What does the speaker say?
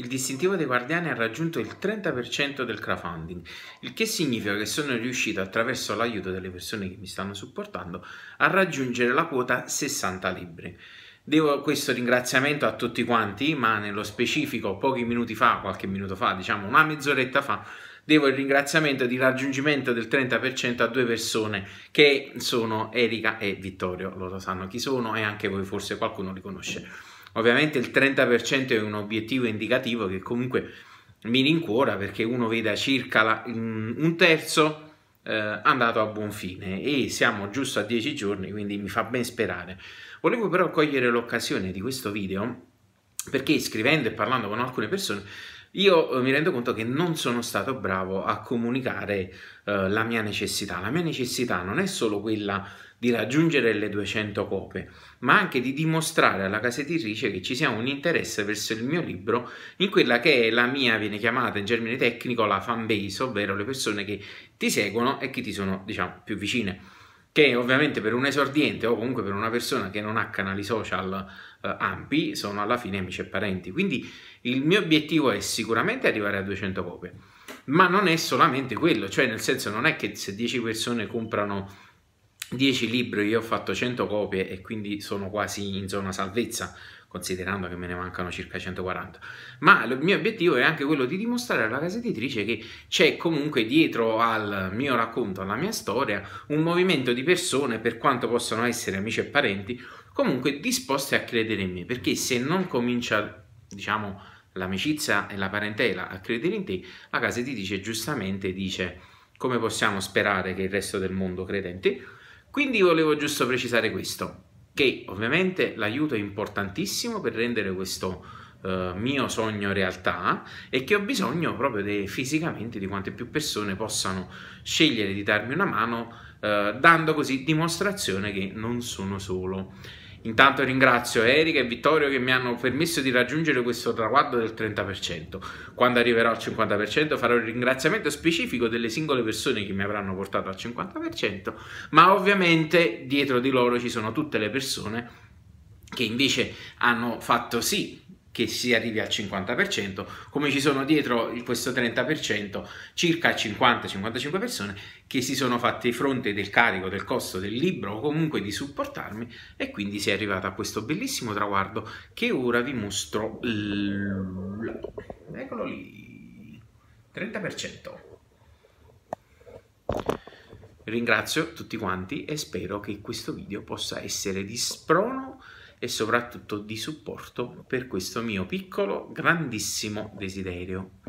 Il distintivo dei guardiani ha raggiunto il 30% del crowdfunding, il che significa che sono riuscito attraverso l'aiuto delle persone che mi stanno supportando a raggiungere la quota 60 libri. Devo questo ringraziamento a tutti quanti, ma nello specifico pochi minuti fa, qualche minuto fa, diciamo una mezz'oretta fa, devo il ringraziamento di raggiungimento del 30% a due persone che sono Erika e Vittorio, loro sanno chi sono e anche voi forse qualcuno li conosce. Ovviamente il 30% è un obiettivo indicativo che comunque mi rincuora perché uno veda circa la, un terzo eh, andato a buon fine e siamo giusto a 10 giorni quindi mi fa ben sperare. Volevo però cogliere l'occasione di questo video perché scrivendo e parlando con alcune persone io eh, mi rendo conto che non sono stato bravo a comunicare eh, la mia necessità. La mia necessità non è solo quella di raggiungere le 200 copie, ma anche di dimostrare alla casa editrice che ci sia un interesse verso il mio libro in quella che è la mia, viene chiamata in termine tecnico, la fan base, ovvero le persone che ti seguono e che ti sono, diciamo, più vicine che ovviamente per un esordiente o comunque per una persona che non ha canali social eh, ampi sono alla fine amici e parenti. Quindi il mio obiettivo è sicuramente arrivare a 200 copie, ma non è solamente quello, cioè nel senso non è che se 10 persone comprano 10 libri, io ho fatto 100 copie e quindi sono quasi in zona salvezza, considerando che me ne mancano circa 140. Ma il mio obiettivo è anche quello di dimostrare alla casa editrice che c'è comunque dietro al mio racconto, alla mia storia, un movimento di persone, per quanto possano essere amici e parenti, comunque disposte a credere in me, perché se non comincia, diciamo, l'amicizia e la parentela a credere in te, la casa editrice giustamente dice come possiamo sperare che il resto del mondo creda in te? Quindi volevo giusto precisare questo, che ovviamente l'aiuto è importantissimo per rendere questo eh, mio sogno realtà e che ho bisogno proprio de, fisicamente di quante più persone possano scegliere di darmi una mano eh, dando così dimostrazione che non sono solo. Intanto ringrazio Erika e Vittorio che mi hanno permesso di raggiungere questo traguardo del 30%. Quando arriverò al 50% farò il ringraziamento specifico delle singole persone che mi avranno portato al 50%, ma ovviamente dietro di loro ci sono tutte le persone che invece hanno fatto sì che si arrivi al 50%, come ci sono dietro questo 30%, circa 50-55 persone che si sono fatte fronte del carico, del costo del libro o comunque di supportarmi e quindi si è arrivata a questo bellissimo traguardo che ora vi mostro. Eccolo lì, 30%. Ringrazio tutti quanti e spero che questo video possa essere di sprono e soprattutto di supporto per questo mio piccolo grandissimo desiderio.